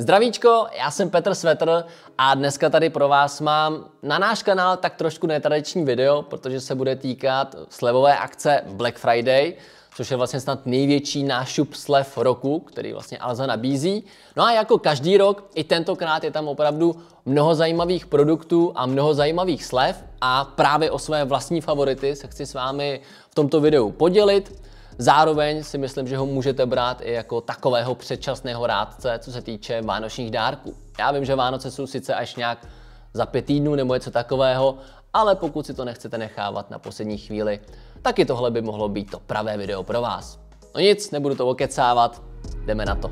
Zdravíčko, já jsem Petr Svetr a dneska tady pro vás mám na náš kanál tak trošku netradiční video, protože se bude týkat slevové akce Black Friday, což je vlastně snad největší nášup slev roku, který vlastně Alza nabízí. No a jako každý rok, i tentokrát je tam opravdu mnoho zajímavých produktů a mnoho zajímavých slev a právě o své vlastní favority se chci s vámi v tomto videu podělit. Zároveň si myslím, že ho můžete brát i jako takového předčasného rádce, co se týče vánočních dárků. Já vím, že Vánoce jsou sice až nějak za pět týdnů nebo něco takového, ale pokud si to nechcete nechávat na poslední chvíli, taky tohle by mohlo být to pravé video pro vás. No nic, nebudu to okecávat, jdeme na to.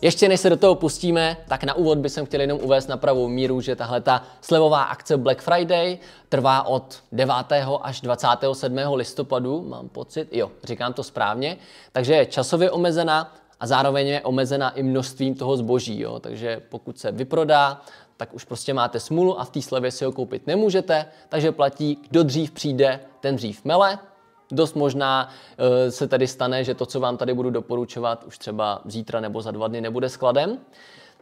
Ještě než se do toho pustíme, tak na úvod bych chtěl jenom uvést na pravou míru, že tahle ta slevová akce Black Friday trvá od 9. až 27. listopadu, mám pocit, jo, říkám to správně, takže je časově omezená a zároveň je omezená i množstvím toho zboží, jo, takže pokud se vyprodá, tak už prostě máte smůlu a v té slevě si ho koupit nemůžete, takže platí, kdo dřív přijde, ten dřív mele, Dost možná eh, se tady stane, že to, co vám tady budu doporučovat, už třeba zítra nebo za dva dny nebude skladem.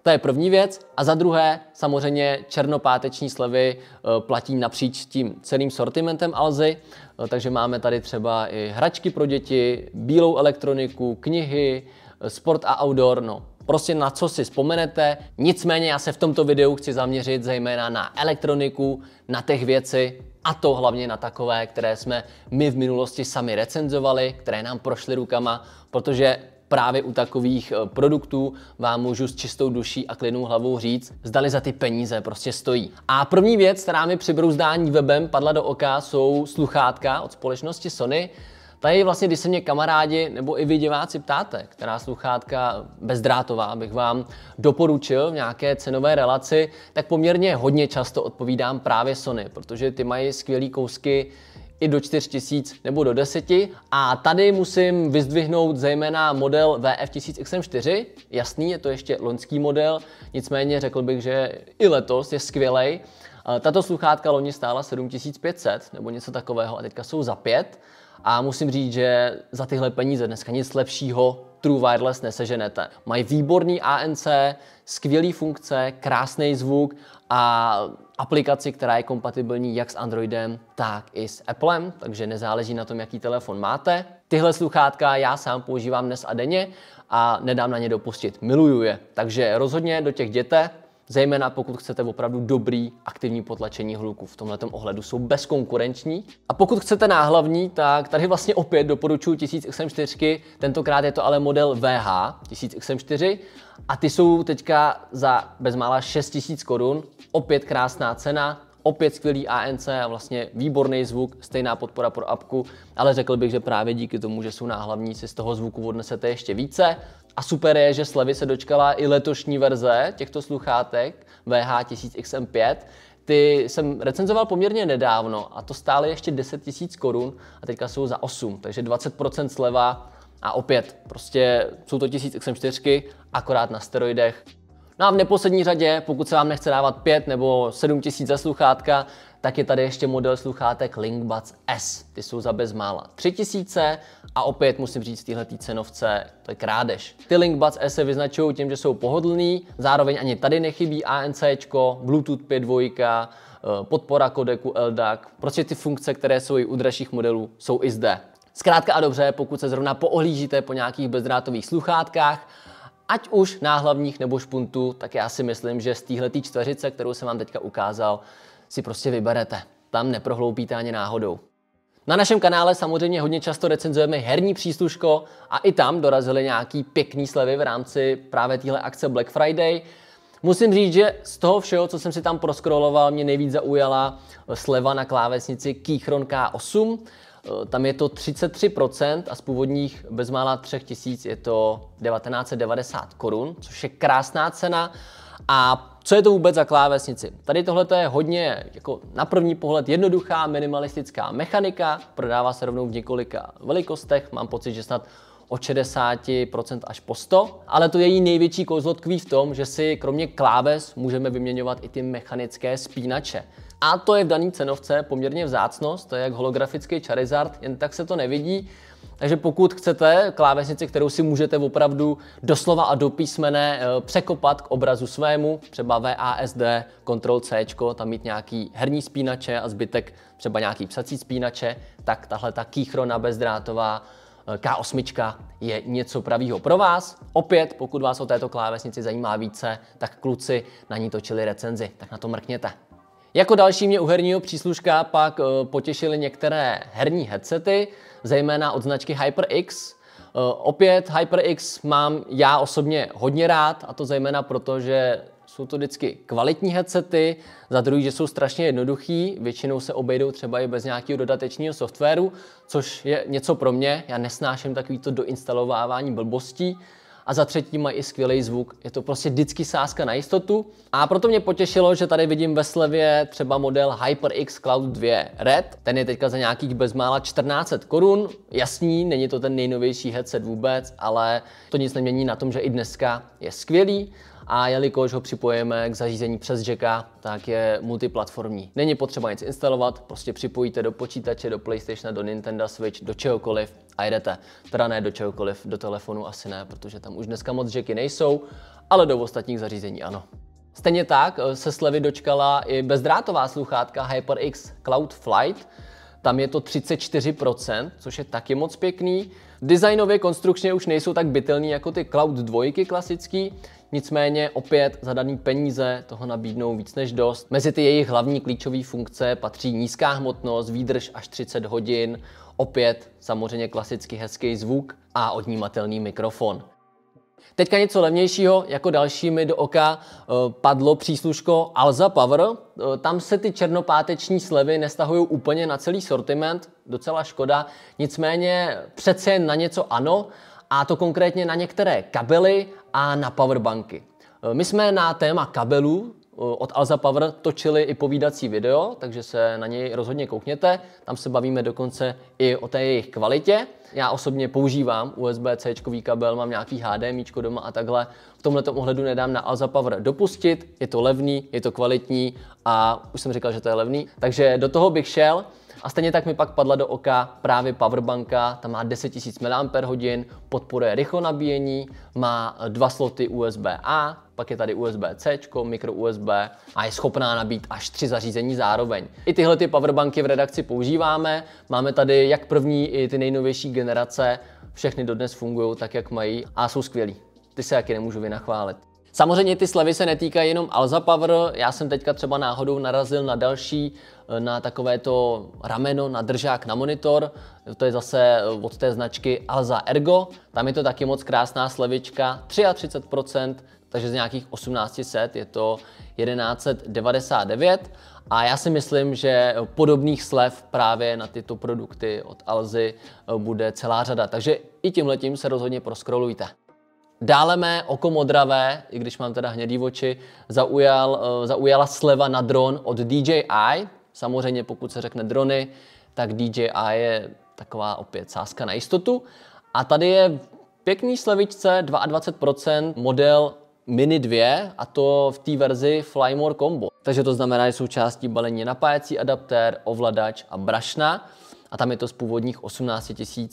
To je první věc. A za druhé, samozřejmě černopáteční slevy eh, platí napříč tím celým sortimentem Alzy, eh, takže máme tady třeba i hračky pro děti, bílou elektroniku, knihy, sport a outdoor, no prostě na co si vzpomenete. Nicméně já se v tomto videu chci zaměřit zejména na elektroniku, na těch věci, a to hlavně na takové, které jsme my v minulosti sami recenzovali, které nám prošly rukama, protože právě u takových eh, produktů vám můžu s čistou duší a klidnou hlavou říct, zdali za ty peníze prostě stojí. A první věc, která mi při brouzdání webem padla do oka, jsou sluchátka od společnosti Sony Tady vlastně, když se mě kamarádi nebo i vy diváci ptáte, která sluchátka bezdrátová bych vám doporučil v nějaké cenové relaci, tak poměrně hodně často odpovídám právě Sony, protože ty mají skvělé kousky i do 4000 nebo do 10. A tady musím vyzdvihnout zejména model VF 1000XM4. Jasný, je to ještě loňský model, nicméně řekl bych, že i letos je skvělej. E, tato sluchátka loni stála 7500 nebo něco takového a teďka jsou za 5. A musím říct, že za tyhle peníze dneska nic lepšího True Wireless neseženete. Mají výborný ANC, skvělé funkce, krásný zvuk a aplikaci, která je kompatibilní jak s Androidem, tak i s Applem, takže nezáleží na tom, jaký telefon máte. Tyhle sluchátka já sám používám dnes a denně a nedám na ně dopustit. Miluju je, takže rozhodně do těch děte, zejména pokud chcete opravdu dobrý aktivní potlačení hluku. V tomto ohledu jsou bezkonkurenční. A pokud chcete náhlavní, tak tady vlastně opět doporučuji 1000XM4, tentokrát je to ale model VH 1000XM4 a ty jsou teďka za bezmála 6000 korun. Opět krásná cena, opět skvělý ANC a vlastně výborný zvuk, stejná podpora pro apku, ale řekl bych, že právě díky tomu, že jsou náhlavní, si z toho zvuku odnesete ještě více. A super je, že slevy se dočkala i letošní verze těchto sluchátek VH1000XM5, ty jsem recenzoval poměrně nedávno a to stále ještě 10 000 korun a teďka jsou za 8, takže 20% sleva a opět, prostě jsou to 1000 XM4, akorát na steroidech. No a v neposlední řadě, pokud se vám nechce dávat 5 nebo 7 tisíc za sluchátka, tak je tady ještě model sluchátek Linkbuds S. Ty jsou za bezmála 3000 a opět musím říct, tyhle cenovce, to je krádež. Ty Linkbuds S se vyznačují tím, že jsou pohodlný, zároveň ani tady nechybí ANC, Bluetooth 5.2, eh, podpora kodeku LDAC, prostě ty funkce, které jsou i u dražších modelů, jsou i zde. Zkrátka a dobře, pokud se zrovna poohlížíte po nějakých bezdrátových sluchátkách, ať už náhlavních nebo špuntů, tak já si myslím, že z téhletý čtveřice, kterou jsem vám teďka ukázal, si prostě vyberete. Tam neprohloupíte ani náhodou. Na našem kanále samozřejmě hodně často recenzujeme herní přísluško a i tam dorazily nějaký pěkný slevy v rámci právě téhle akce Black Friday. Musím říct, že z toho všeho, co jsem si tam proskroloval, mě nejvíc zaujala sleva na klávesnici Keychron K8. Eh, tam je to 33% a z původních bezmála 3000 je to 1990 korun, což je krásná cena. A co je to vůbec za klávesnici? Tady tohle je hodně jako na první pohled jednoduchá minimalistická mechanika, prodává se rovnou v několika velikostech, mám pocit, že snad od 60% až po 100, ale to její největší kouzlo tkví v tom, že si kromě kláves můžeme vyměňovat i ty mechanické spínače. A to je v dané cenovce poměrně vzácnost, to je jak holografický Charizard, jen tak se to nevidí. Takže pokud chcete klávesnici, kterou si můžete opravdu doslova a do písmene eh, překopat k obrazu svému, třeba VASD, Ctrl C, tam mít nějaký herní spínače a zbytek třeba nějaký psací spínače, tak tahle ta kýchrona bezdrátová eh, K8 je něco pravýho pro vás. Opět, pokud vás o této klávesnici zajímá více, tak kluci na ní točili recenzi, tak na to mrkněte. Jako další mě u herního přísluška pak eh, potěšily některé herní headsety, zejména od značky HyperX. Eh, opět HyperX mám já osobně hodně rád, a to zejména proto, že jsou to vždycky kvalitní headsety, za druhý, že jsou strašně jednoduchý, většinou se obejdou třeba i bez nějakého dodatečního softwaru, což je něco pro mě, já nesnáším takovýto doinstalovávání blbostí, a za třetí mají i skvělý zvuk. Je to prostě vždycky sázka na jistotu a proto mě potěšilo, že tady vidím ve slevě třeba model HyperX Cloud 2 Red. Ten je teďka za nějakých bezmála 14 korun. Jasný, není to ten nejnovější headset vůbec, ale to nic nemění na tom, že i dneska je skvělý a jelikož ho připojíme k zařízení přes jacka, tak je multiplatformní. Není potřeba nic instalovat, prostě připojíte do počítače, do PlayStation, do Nintendo Switch, do čehokoliv a jedete. Teda ne do čehokoliv, do telefonu asi ne, protože tam už dneska moc jacky nejsou, ale do ostatních zařízení ano. Stejně tak eh, se slevy dočkala i bezdrátová sluchátka HyperX Cloud Flight, tam je to 34%, což je taky moc pěkný. Designově konstrukčně už nejsou tak bytelný jako ty Cloud 2 klasický, Nicméně opět za daný peníze toho nabídnou víc než dost. Mezi ty jejich hlavní klíčové funkce patří nízká hmotnost, výdrž až 30 hodin, opět samozřejmě klasicky hezký zvuk a odnímatelný mikrofon. Teďka něco levnějšího, jako další mi do oka eh, padlo přísluško Alza Power. Eh, tam se ty černopáteční slevy nestahují úplně na celý sortiment, docela škoda, nicméně přece jen na něco ano a to konkrétně na některé kabely a na powerbanky. E, my jsme na téma kabelů e, od Alza Power točili i povídací video, takže se na něj rozhodně koukněte. Tam se bavíme dokonce i o té jejich kvalitě. Já osobně používám USB-C kabel, mám nějaký HDMI doma a takhle. V tomhle ohledu nedám na Alza Power dopustit. Je to levný, je to kvalitní a už jsem říkal, že to je levný. Takže do toho bych šel. A stejně tak mi pak padla do oka právě powerbanka, ta má 10 000 mAh, podporuje rychlo nabíjení, má eh, dva sloty USB-A, pak je tady USB-C, micro USB a je schopná nabít až tři zařízení zároveň. I tyhle ty powerbanky v redakci používáme, máme tady jak první i ty nejnovější generace, všechny dodnes fungují tak, jak mají a jsou skvělí. Ty se jaky nemůžu vynachválit. Samozřejmě ty slevy se netýkají jenom Alza Power, já jsem teďka třeba náhodou narazil na další, eh, na takovéto rameno, na držák, na monitor, to je zase eh, od té značky Alza Ergo, tam je to taky moc krásná slevička, 33%, takže z nějakých 1800 je to 1199 a já si myslím, že podobných slev právě na tyto produkty od Alzy eh, bude celá řada, takže i tímhletím se rozhodně proskrolujte. Dále mé oko modravé, i když mám teda hnědý oči, zaujal, eh, zaujala sleva na dron od DJI. Samozřejmě pokud se řekne drony, tak DJI je taková opět sázka na jistotu. A tady je pěkný slevičce 22% model Mini 2 a to v té verzi Flymore Combo. Takže to znamená, že součástí balení napájecí adaptér, ovladač a brašna a tam je to z původních 18 000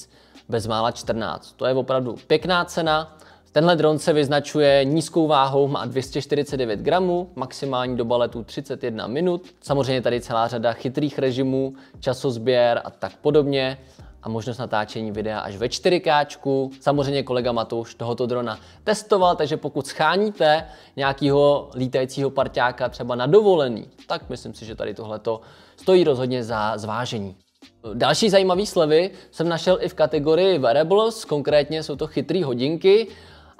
bezmála 14. To je opravdu pěkná cena Tenhle dron se vyznačuje nízkou váhou, má 249 gramů, maximální doba letu 31 minut. Samozřejmě tady celá řada chytrých režimů, časozběr a tak podobně a možnost natáčení videa až ve 4K. Samozřejmě kolega Matouš tohoto drona testoval, takže pokud scháníte nějakého lítajícího parťáka třeba na dovolený, tak myslím si, že tady tohleto stojí rozhodně za zvážení. Další zajímavé slevy jsem našel i v kategorii Wearables, konkrétně jsou to chytrý hodinky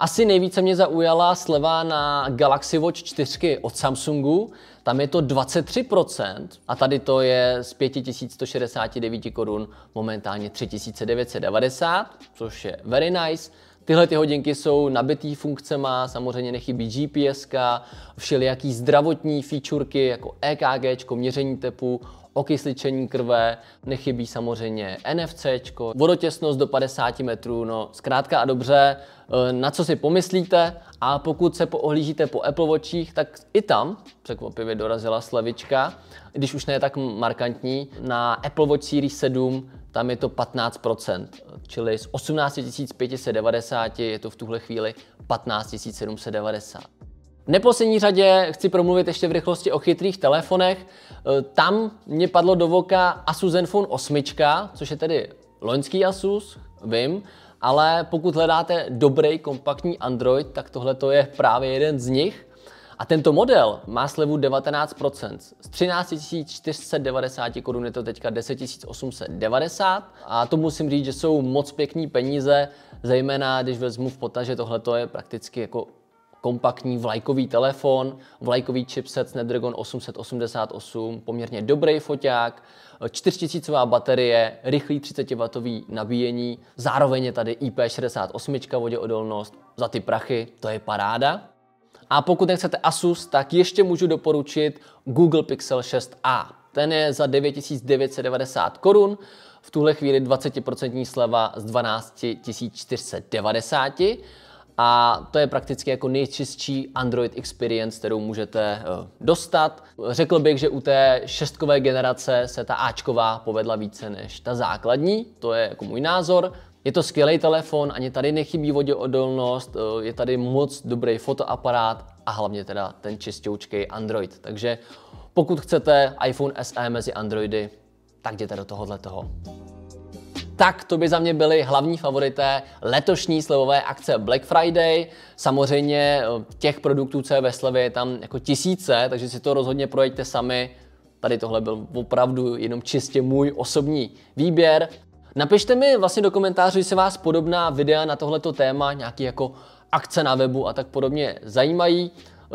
asi nejvíce mě zaujala sleva na Galaxy Watch 4 od Samsungu, tam je to 23% a tady to je z 5169 korun momentálně 3990, což je very nice. Tyhle ty hodinky jsou nabitý funkcema, samozřejmě nechybí GPS, všelijaký zdravotní featureky jako EKG, měření tepu, okysličení krve, nechybí samozřejmě NFC, vodotěsnost do 50 metrů, no zkrátka a dobře, Eh, na co si pomyslíte a pokud se poohlížíte po Apple Watchích, tak i tam překvapivě dorazila slevička, když už ne tak markantní. Na Apple Watch Series 7 tam je to 15%, čili z 18 590 je to v tuhle chvíli 15 790. V neposlední řadě chci promluvit ještě v rychlosti o chytrých telefonech. Eh, tam mě padlo do voka Asus Zenfone 8, což je tedy loňský Asus, vím, ale pokud hledáte dobrý kompaktní Android, tak tohle je právě jeden z nich. A tento model má slevu 19%. Z 13 490 korun je to teďka 10 890. A to musím říct, že jsou moc pěkný peníze, zejména když vezmu v potaz, že tohle je prakticky jako kompaktní vlajkový telefon, vlajkový chipset Snapdragon 888, poměrně dobrý foťák, 4000 baterie, rychlý 30W nabíjení, zároveň je tady IP68 voděodolnost, za ty prachy to je paráda. A pokud nechcete Asus, tak ještě můžu doporučit Google Pixel 6a. Ten je za 9990 korun, v tuhle chvíli 20% sleva z 12.490 a to je prakticky jako nejčistší Android experience, kterou můžete eh, dostat. Řekl bych, že u té šestkové generace se ta Ačková povedla více než ta základní, to je jako můj názor. Je to skvělý telefon, ani tady nechybí voděodolnost, eh, je tady moc dobrý fotoaparát a hlavně teda ten čistoučký Android. Takže pokud chcete iPhone SE mezi Androidy, tak jděte do tohohle toho tak to by za mě byly hlavní favorité letošní slevové akce Black Friday. Samozřejmě eh, těch produktů, co je ve slevě, je tam jako tisíce, takže si to rozhodně projeďte sami. Tady tohle byl opravdu jenom čistě můj osobní výběr. Napište mi vlastně do komentářů, jestli vás podobná videa na tohleto téma, nějaký jako akce na webu a tak podobně zajímají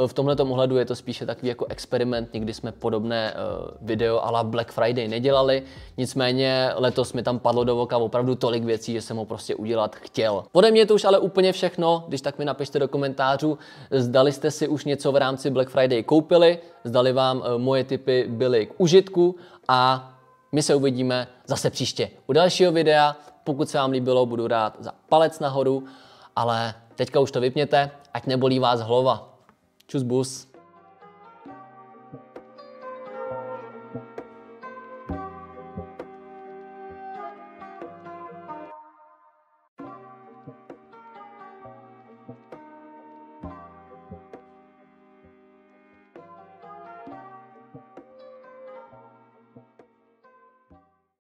v tomhle ohledu je to spíše takový jako experiment, nikdy jsme podobné eh, video ala Black Friday nedělali, nicméně letos mi tam padlo do oka opravdu tolik věcí, že jsem ho prostě udělat chtěl. Pode mě je to už ale úplně všechno, když tak mi napište do komentářů, zdali jste si už něco v rámci Black Friday koupili, zdali vám eh, moje tipy byly k užitku a my se uvidíme zase příště u dalšího videa. Pokud se vám líbilo, budu rád za palec nahoru, ale teďka už to vypněte, ať nebolí vás hlava. Tchau, boas.